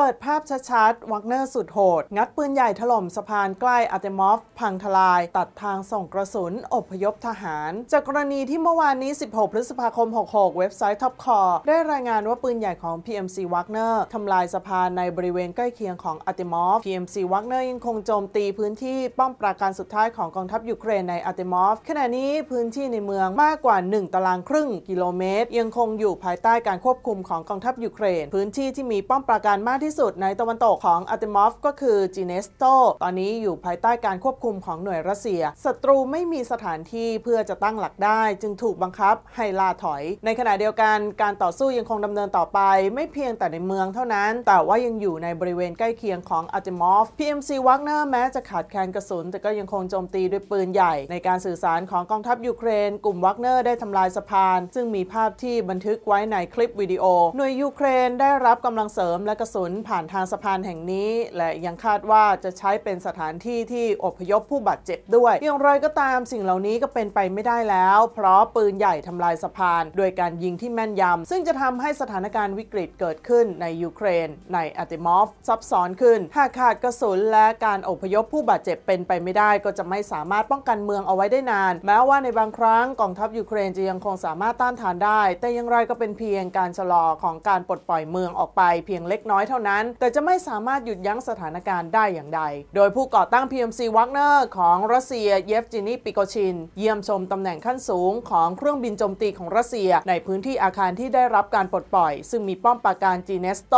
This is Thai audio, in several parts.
เปิดภาพชัดๆ วักเนอร์สุดโหด งัดปืนใหญ่ถล่มสะพานใกล้อาเตมอฟ พังทลายตัดทางส่งกระสุนอบพยพทหาร จากกรณีที่เมื่อวานนี้ 16 พฤษภาคม 66 เว็บไซต์ท็อปคอร์ได้รายงานว่าปืนใหญ่ของ PMC วักเนอร์ทำลายสะพานในบริเวณใกล้เคียงของอาเตมอฟ PMC วักเนอร์ยังคงโจมตีพื้นที่ป้อมปราการสุดท้ายของกองทัพยูเครนในอาเตมอฟขณะนี้พื้นที่ในเมืองมากกว่า1ตารางครึ่งกิโลเมตร ยังคงอยู่ภายใต้การควบคุมของกองทัพยูเครน พื้นที่ที่มีป้อมปราการมากที่ที่สุดในตะวันตกของอัติมอฟก็คือ จีเนสโตตอนนี้อยู่ภายใต้การควบคุมของหน่วยรัสเซียศัตรูไม่มีสถานที่เพื่อจะตั้งหลักได้ จึงถูกบังคับให้ล่าถอย ในขณะเดียวกันการต่อสู้ยังคงดำเนินต่อไป ไม่เพียงแต่ในเมืองเท่านั้น แต่ว่ายังอยู่ในบริเวณใกล้เคียงของอัติมอฟ PMC วักเนอร์แม้จะขาดแคลนกระสุนแต่ก็ยังคงโจมตีด้วยปืนใหญ่ ในการสื่อสารของกองทัพยูเครนกลุ่มวักเนอร์ได้ทำลายสะพาน ซึ่งมีภาพที่บันทึกไว้ในคลิปวิดีโอ หน่วยยูเครนได้รับกำลังเสริมและกระสุนผ่านทางสะพานแห่งนี้ และยังคาดว่าจะใช้เป็นสถานที่ที่อพยพผู้บาดเจ็บ ด้วย อย่างไรก็ตามสิ่งเหล่านี้ก็เป็นไปไม่ได้แล้ว เพราะปืนใหญ่ทำลายสะพาน โดยการยิงที่แม่นยาซึ่งจะทำให้สถานการณ์วิกฤตเกิดขึ้นในยูเครน ในอาติมอฟซับซ้อนขึ้นหากขาดกระสุน และการอพยพผู้บาดเจ็บเป็นไปไม่ได้ก็จะไม่สามารถป้องกันเมืองเอาไว้ได้นาน แม้ว่าในบางครั้งกองทัพยูเครนจะยังคงสามารถต้านทานได้ แต่อย่างไรก็เป็นเพียงการชะลอของการปลดปล่อยเมืองออกไปเพียงเล็กน้อยเท่าานั้นแต่จะไม่สามารถหยุดยั้งสถานการณ์ได้อย่างใด โดยผู้ก่อตั้ง PMC w a g n e r ของรัสเซียเยฟจินีปิโกชินเยี่ยมชมตำแหน่งขั้นสูงของเครื่องบินโจมตีของรัสเซีย ในพื้นที่อาคารที่ได้รับการปลดปล่อย ซึ่งมีป้อมปราการจีเนสโต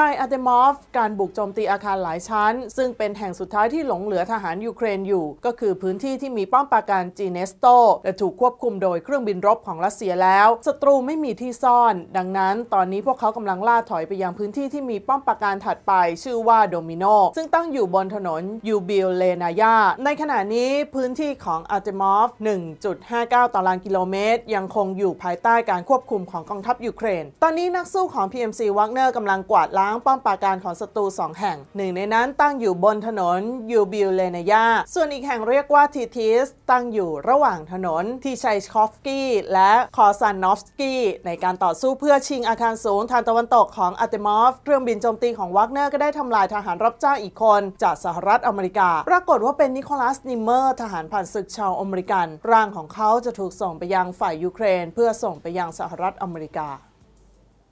นายอาเตมอฟการบุกโจมตีอาคารหลายชั้น ซึ่งเป็นแห่งสุดท้ายที่หลงเหลือทหารยูเครนอยู่ก็คือพื้นที่ที่มีป้อมปราการจีเนสโตและถูกควบคุมโดยเครื่องบินรบของรัสเซียแล้วศัตรูไม่มีที่ซ่อนดังนั้น ตอนนี้พวกเขากำลังล่าถอยไปยังพื้นที่ที่มีป้อมประการถัดไปชื่อว่าโดมิโนซึ่งตั้งอยู่บนถนนยูบิลเลนายา ในขณะนี้พื้นที่ของอาร์เตมอฟ 1.59 ตารางกิโลเมตร ยังคงอยู่ภายใต้การควบคุมของกองทัพยูเครนตอนนี้นักสู้ของ PMC Wagner กำลังกวาดล้างป้อมปราการของศัตรู2 แห่งหนึ่งในนั้นตั้งอยู่บนถนนยูบิลเลนายา ส่วนอีกแห่งเรียกว่าทีทิสตั้งอยู่ระหว่างถนนทีชัยคอฟสกี้ และคอซานนอฟสกี้ในการต่อสู้เพื่อชิงอาคารสูงทางตะวันตกของอาร์เตมอฟเครื่องบินโจมตีของวักเนอร์ก็ได้ทำลายทหารรับจ้างอีกคนจากสหรัฐอเมริกา ปรากฏว่าเป็นนิโคลัสนิมเมอร์ ทหารผ่านศึกชาวอเมริกัน ร่างของเขาจะถูกส่งไปยังฝ่ายยูเครน เพื่อส่งไปยังสหรัฐอเมริกา